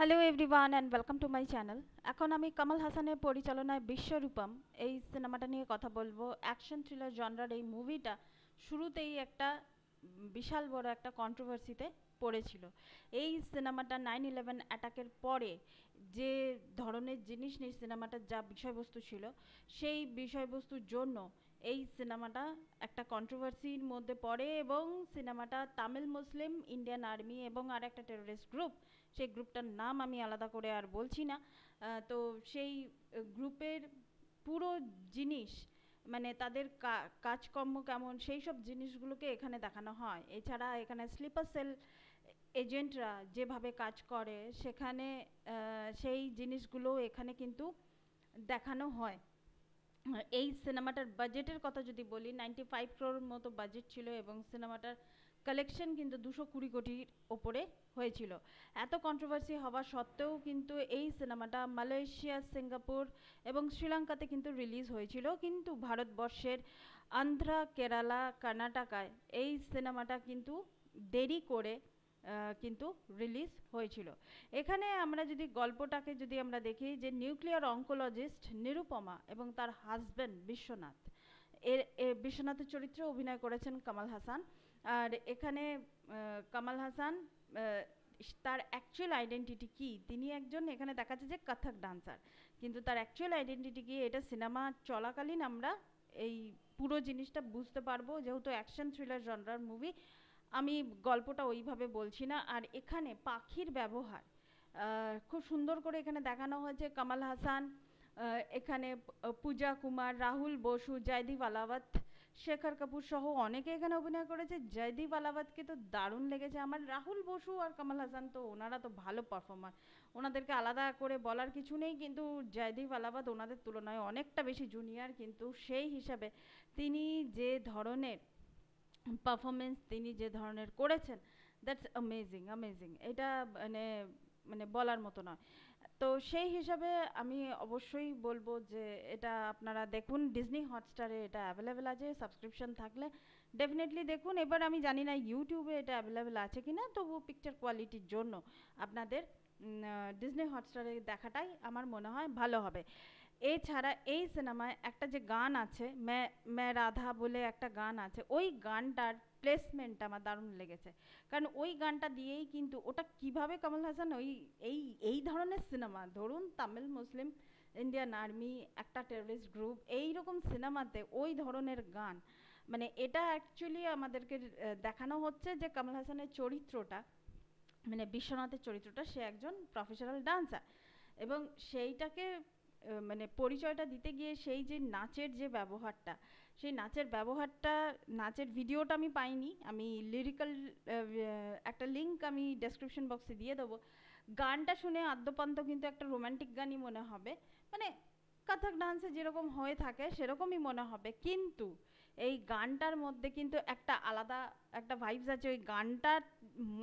hello everyone and welcome to my channel এখন আমি কামাল হাসানের পরিচালনায় বিশ্বরূপম এই সিনেমাটা নিয়ে কথা বলবো অ্যাকশন থ্রিলার জনরার এই মুভিটা শুরুতেই একটা বিশাল বড় একটা কন্ট্রোভার্সিতে পড়েছিল এই সিনেমাটা নাইন ইলেভেন অ্যাটাকের পরে যে ধরনের জিনিস নিয়ে সিনেমাটার যা বিষয়বস্তু ছিল সেই বিষয়বস্তুর জন্য এই সিনেমাটা একটা কন্ট্রোভার্সির মধ্যে পড়ে এবং সিনেমাটা তামিল মুসলিম ইন্ডিয়ান আর্মি এবং আর একটা টেরোরিস্ট গ্রুপ সেই গ্রুপটার নাম আমি আলাদা করে আর বলছি না তো সেই গ্রুপের পুরো জিনিস মানে তাদের কাজকর্ম কেমন সেই সব জিনিসগুলোকে এখানে দেখানো হয় এছাড়া এখানে স্লিপার সেল এজেন্টরা যেভাবে কাজ করে সেখানে সেই জিনিসগুলো এখানে কিন্তু দেখানো হয় এই সিনেমাটার বাজেটের কথা যদি বলি নাইনটি ফাইভ ক্রোর মতো বাজেট ছিল এবং সিনেমাটার কালেকশন কিন্তু দুশো কুড়ি কোটির ওপরে হয়েছিল এত কন্ট্রোভার্সি হওয়া সত্ত্বেও কিন্তু এই সিনেমাটা মালয়েশিয়া সিঙ্গাপুর এবং শ্রীলঙ্কাতে কিন্তু রিলিজ হয়েছিল কিন্তু ভারতবর্ষের আন্ধ্রা কেরালা কর্ণাটকায় এই সিনেমাটা কিন্তু দেরি করে কিন্তু রিলিজ হয়েছিল এখানে আমরা যদি গল্পটাকে যদি আমরা দেখি যে নিউক্লিয়ার অঙ্কোলজিস্ট নিরুপমা এবং তার হাজব্যান্ড বিশ্বনাথ এর বিশ্বনাথের চরিত্রে অভিনয় করেছেন কামাল হাসান আর এখানে কামাল হাসান তার অ্যাকচুয়াল আইডেন্টিটি কি তিনি একজন এখানে দেখাচ্ছে যে কথক ডান্সার কিন্তু তার অ্যাকচুয়াল আইডেন্টিটি কি এটা সিনেমা চলাকালীন আমরা এই পুরো জিনিসটা বুঝতে পারবো যেহেতু অ্যাকশন থ্রিলার জনরার মুভি আমি গল্পটা ওইভাবে বলছি না আর এখানে পাখির ব্যবহার খুব সুন্দর করে এখানে দেখানো হয়েছে কামাল হাসান এখানে পূজা কুমার রাহুল বসু জয়দীপ আলাওয়াত শেখর কাপুর সহ অনেকে এখানে অভিনয় করেছে জয়দীপ আলাওয়াতকে তো দারুণ লেগেছে আমার রাহুল বসু আর কামাল হাসান তো ওনারা তো ভালো পারফর্মার ওনাদেরকে আলাদা করে বলার কিছু নেই কিন্তু জয়দীপ আলাওয়াত ওনাদের তুলনায় অনেকটা বেশি জুনিয়র কিন্তু সেই হিসাবে তিনি যে ধরনের পারফরমেন্স তিনি যে ধরনের করেছেন দ্যাটস অ্যামেজিং অ্যামেজিং এটা মানে মানে বলার মতো নয় তো সেই হিসাবে আমি অবশ্যই বলবো যে এটা আপনারা দেখুন ডিজনি হটস্টারে এটা অ্যাভেলেবেল আছে সাবস্ক্রিপশন থাকলে ডেফিনেটলি দেখুন এবার আমি জানি না ইউটিউবে এটা অ্যাভেলেবেল আছে কি না তবু পিকচার কোয়ালিটির জন্য আপনাদের ডিজনি হটস্টারে দেখাটাই আমার মনে হয় ভালো হবে এছাড়া এই সিনেমায় একটা যে গান আছে ম্যা ম্যা রাধা বলে একটা গান আছে ওই গানটার প্লেসমেন্টটা আমার দারুণ লেগেছে কারণ ওই গানটা দিয়েই কিন্তু ওটা কিভাবে কমল হাসান ওই এই এই ধরনের সিনেমা ধরুন তামিল মুসলিম ইন্ডিয়ান আর্মি একটা টেরিস্ট গ্রুপ এই রকম সিনেমাতে ওই ধরনের গান মানে এটা অ্যাকচুয়ালি আমাদেরকে দেখানো হচ্ছে যে কমল হাসানের চরিত্রটা মানে বিশ্বনাথের চরিত্রটা সে একজন প্রফেশনাল ডান্সার এবং সেইটাকে মানে পরিচয়টা দিতে গিয়ে সেই যে নাচের যে ব্যবহারটা সেই নাচের ব্যবহারটা নাচের ভিডিওটা আমি পাইনি আমি লিরিক্যাল একটা লিঙ্ক আমি ডেসক্রিপশন বক্সে দিয়ে দেবো গানটা শুনে আদ্যপান্ত কিন্তু একটা রোম্যান্টিক গানই মনে হবে মানে কথক ডান্সে যেরকম হয়ে থাকে সেরকমই মনে হবে কিন্তু এই গানটার মধ্যে কিন্তু একটা আলাদা একটা ভাইবস আছে ওই গানটার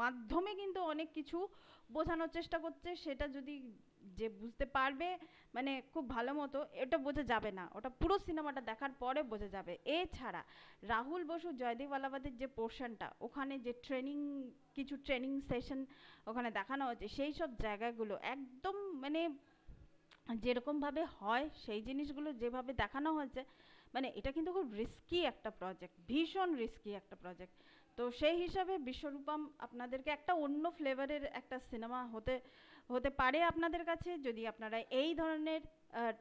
মাধ্যমে কিন্তু অনেক কিছু বোঝানোর চেষ্টা করছে সেটা যদি যে বুঝতে পারবে মানে খুব ভালো মতো এটা বোঝা যাবে না ওটা পুরো সিনেমাটা দেখার পরে বোঝা যাবে এছাড়া রাহুল বসু জয়দেব আলাবাদের যে পোর্শনটা ওখানে যে ট্রেনিং কিছু ট্রেনিং সেশন ওখানে দেখানো হচ্ছে সেই সব জায়গাগুলো একদম মানে যেরকমভাবে হয় সেই জিনিসগুলো যেভাবে দেখানো হয়েছে মানে এটা কিন্তু খুব রিস্কি একটা প্রজেক্ট ভীষণ রিস্কি একটা প্রজেক্ট তো সেই হিসাবে বিশ্বরূপম আপনাদেরকে একটা অন্য ফ্লেভারের একটা সিনেমা হতে হতে পারে আপনাদের কাছে যদি আপনারা এই ধরনের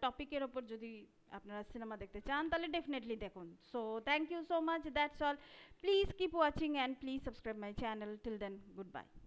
টপিকের ওপর যদি আপনারা সিনেমা দেখতে চান তাহলে ডেফিনেটলি দেখুন so thank you so much that's all please keep watching and please subscribe my channel till then good bye